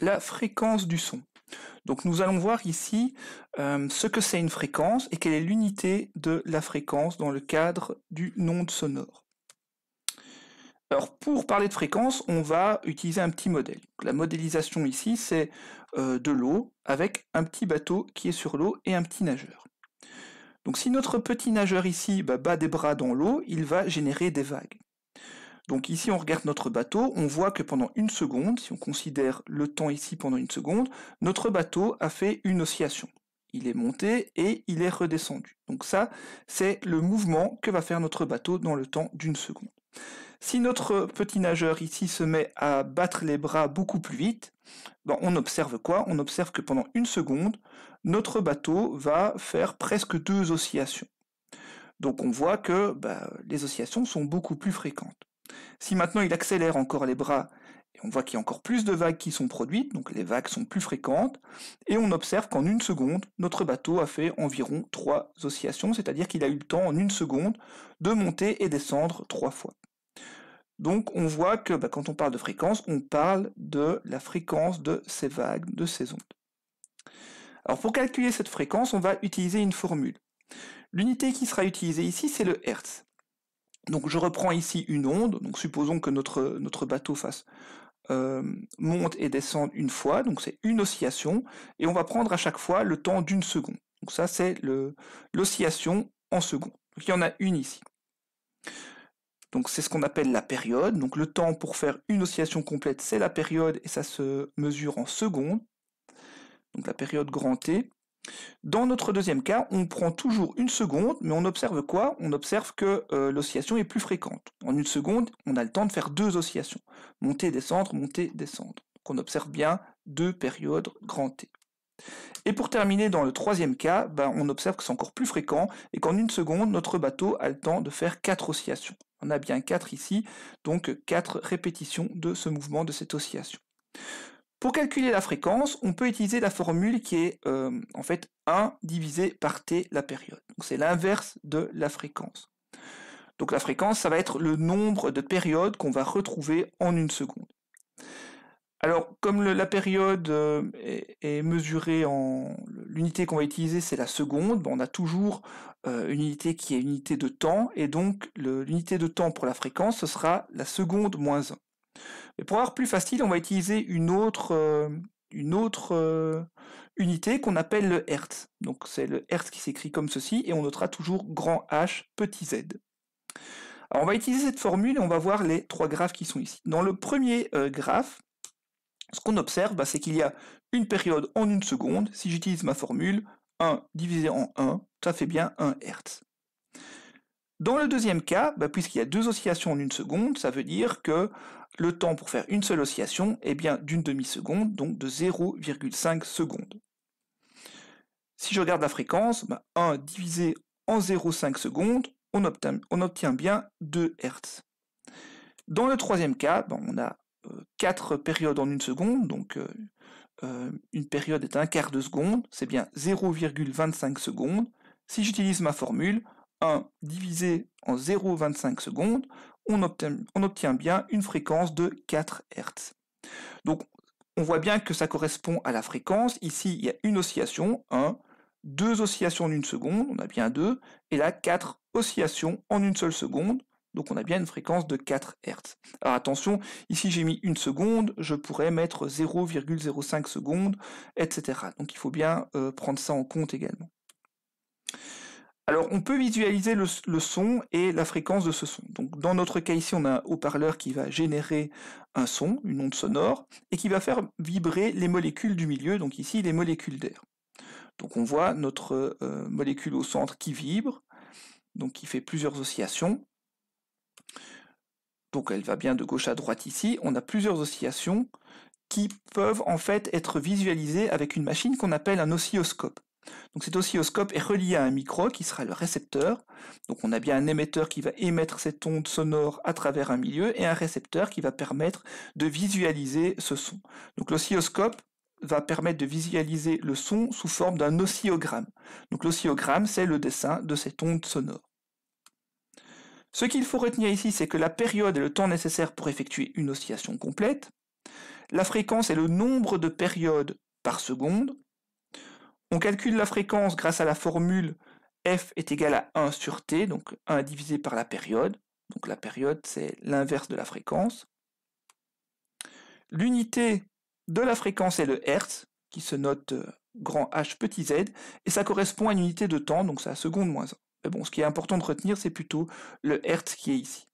la fréquence du son. Donc nous allons voir ici euh, ce que c'est une fréquence et quelle est l'unité de la fréquence dans le cadre du onde sonore. Alors pour parler de fréquence, on va utiliser un petit modèle. La modélisation ici, c'est euh, de l'eau avec un petit bateau qui est sur l'eau et un petit nageur. Donc si notre petit nageur ici bah, bat des bras dans l'eau, il va générer des vagues. Donc ici, on regarde notre bateau, on voit que pendant une seconde, si on considère le temps ici pendant une seconde, notre bateau a fait une oscillation. Il est monté et il est redescendu. Donc ça, c'est le mouvement que va faire notre bateau dans le temps d'une seconde. Si notre petit nageur ici se met à battre les bras beaucoup plus vite, ben, on observe quoi On observe que pendant une seconde, notre bateau va faire presque deux oscillations. Donc on voit que ben, les oscillations sont beaucoup plus fréquentes. Si maintenant il accélère encore les bras, et on voit qu'il y a encore plus de vagues qui sont produites, donc les vagues sont plus fréquentes, et on observe qu'en une seconde, notre bateau a fait environ trois oscillations, c'est-à-dire qu'il a eu le temps en une seconde de monter et descendre trois fois. Donc on voit que bah, quand on parle de fréquence, on parle de la fréquence de ces vagues, de ces ondes. Alors pour calculer cette fréquence, on va utiliser une formule. L'unité qui sera utilisée ici, c'est le Hertz. Donc je reprends ici une onde, donc supposons que notre, notre bateau fasse euh, monte et descende une fois, donc c'est une oscillation, et on va prendre à chaque fois le temps d'une seconde. Donc ça c'est l'oscillation en seconde. Donc il y en a une ici. Donc c'est ce qu'on appelle la période. Donc le temps pour faire une oscillation complète, c'est la période et ça se mesure en secondes. Donc la période grand T. Dans notre deuxième cas, on prend toujours une seconde, mais on observe quoi On observe que euh, l'oscillation est plus fréquente. En une seconde, on a le temps de faire deux oscillations. Monter, descendre, monter, descendre. on observe bien deux périodes grand T. Et pour terminer, dans le troisième cas, bah, on observe que c'est encore plus fréquent et qu'en une seconde, notre bateau a le temps de faire quatre oscillations. On a bien quatre ici, donc quatre répétitions de ce mouvement, de cette oscillation. Pour calculer la fréquence, on peut utiliser la formule qui est euh, en fait 1 divisé par t la période. C'est l'inverse de la fréquence. Donc la fréquence, ça va être le nombre de périodes qu'on va retrouver en une seconde. Alors, comme la période euh, est, mesurée en... L'unité qu'on va utiliser, c'est la seconde. Ben, on a toujours euh, une unité qui est unité de temps. Et donc, l'unité de temps pour la fréquence, ce sera la seconde moins 1 pour avoir plus facile, on va utiliser une autre, euh, euh, unité qu'on appelle le Hertz. Donc c'est le Hertz qui s'écrit comme ceci, et on notera toujours grand H, petit z. on va utiliser cette formule et on va voir les trois graphes qui sont ici. Dans le premier euh, graphe, ce qu'on observe, bah, c'est qu'il y a une période en une seconde. Si j'utilise ma formule, 1 divisé en 1, ça fait bien 1 Hertz. Dans le deuxième cas, bah, puisqu'il y a deux oscillations en une seconde, ça veut dire que le temps pour faire une seule oscillation est bien d'une demi-seconde, donc de 0,5 secondes. Si je regarde la fréquence, 1 bah, divisé en 0,5 secondes, on obtient, bien 2 Hz. Dans le troisième cas, bah, on a 4 euh, périodes en une seconde, donc euh, euh, une période est un quart de seconde, c'est bien 0,25 secondes. Si j'utilise ma formule, 1 divisé en 0,25 secondes, on obtient, on obtient bien une fréquence de 4 Hz. Donc on voit bien que ça correspond à la fréquence. Ici, il y a une oscillation, 1, deux oscillations en une seconde, on a bien 2, et là, 4 oscillations en une seule seconde, donc on a bien une fréquence de 4 Hz. Alors attention, ici j'ai mis une seconde, je pourrais mettre 0,05 secondes, etc. Donc il faut bien euh, prendre ça en compte également on peut visualiser le, son et la fréquence de ce son. Donc dans notre cas ici, on a un haut-parleur qui va générer un son, une onde sonore, et qui va faire vibrer les molécules du milieu, donc ici les molécules d'air. Donc on voit notre euh, molécule au centre qui vibre, donc qui fait plusieurs oscillations. Donc elle va bien de gauche à droite ici. On a plusieurs oscillations qui peuvent en fait être visualisées avec une machine qu'on appelle un oscilloscope. Donc cet oscilloscope est relié à un micro qui sera le récepteur. Donc on a bien un émetteur qui va émettre cette onde sonore à travers un milieu et un récepteur qui va permettre de visualiser ce son. Donc l'oscilloscope va permettre de visualiser le son sous forme d'un oscillogramme. Donc l'oscillogramme, c'est le dessin de cette onde sonore. Ce qu'il faut retenir ici, c'est que la période est le temps nécessaire pour effectuer une oscillation complète. La fréquence est le nombre de périodes par seconde. On calcule la fréquence grâce à la formule f est égal à 1 sur t, donc 1 divisé par la période. Donc la période, c'est l'inverse de la fréquence. L'unité de la fréquence est le hertz, qui se note euh, grand H petit z, et ça correspond à une unité de temps, donc c'est la seconde moins 1. Mais bon, ce qui est important de retenir, c'est plutôt le hertz qui est ici.